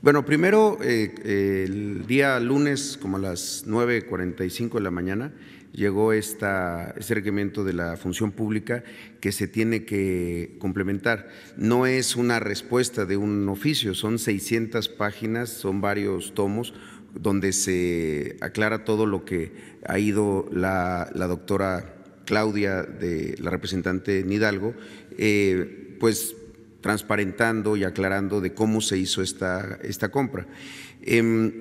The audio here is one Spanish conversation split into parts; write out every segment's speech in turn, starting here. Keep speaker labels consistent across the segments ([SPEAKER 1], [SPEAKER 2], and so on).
[SPEAKER 1] Bueno, primero, eh, el día lunes, como a las 9.45 de la mañana, llegó esta, este de la función pública que se tiene que complementar. No es una respuesta de un oficio, son 600 páginas, son varios tomos donde se aclara todo lo que ha ido la, doctora Claudia, de, la representante Nidalgo. Hidalgo, eh, pues transparentando y aclarando de cómo se hizo esta, esta compra. Em,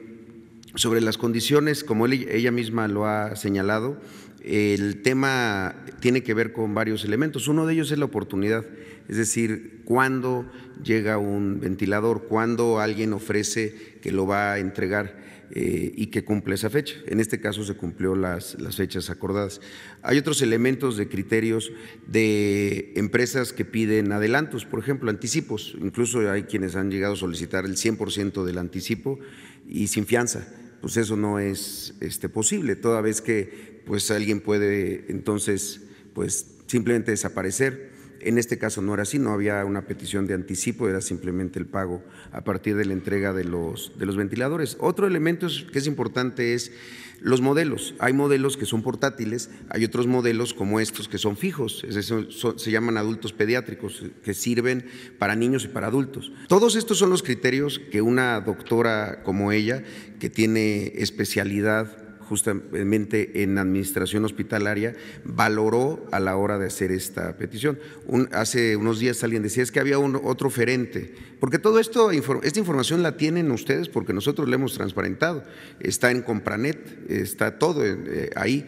[SPEAKER 1] sobre las condiciones, como ella misma lo ha señalado, el tema tiene que ver con varios elementos. Uno de ellos es la oportunidad, es decir, cuándo llega un ventilador, cuándo alguien ofrece que lo va a entregar eh, y que cumple esa fecha. En este caso se cumplió las, las, fechas acordadas. Hay otros elementos de criterios de empresas que piden adelantos, por ejemplo, anticipos. Incluso hay quienes han llegado a solicitar el 100% del anticipo y sin fianza pues eso no es este, posible, toda vez que pues alguien puede entonces pues simplemente desaparecer. En este caso no era así, no había una petición de anticipo, era simplemente el pago a partir de la entrega de los, ventiladores. Otro elemento que es importante es los modelos. Hay modelos que son portátiles, hay otros modelos como estos que son fijos, se llaman adultos pediátricos, que sirven para niños y para adultos. Todos estos son los criterios que una doctora como ella, que tiene especialidad justamente en administración hospitalaria valoró a la hora de hacer esta petición. hace unos días alguien decía es que había un, otro oferente, porque todo esto, esta información la tienen ustedes porque nosotros la hemos transparentado, está en Compranet, está todo eh, ahí.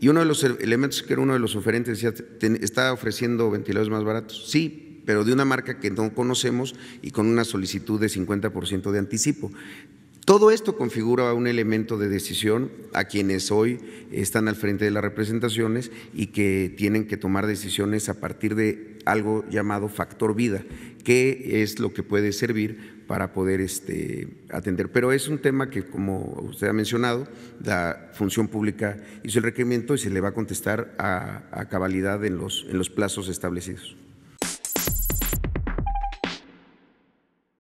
[SPEAKER 1] Y uno de los er, elementos que era uno de los oferentes decía, está ofreciendo ventiladores más baratos. Sí, pero de una marca que no conocemos y con una solicitud de 50% de anticipo. Todo esto configura un elemento de decisión a quienes hoy están al frente de las representaciones y que tienen que tomar decisiones a partir de algo llamado factor vida, que es lo que puede servir para poder este, atender. Pero es un tema que, como usted ha mencionado, la función pública hizo el requerimiento y se le va a contestar a, cabalidad en los plazos establecidos.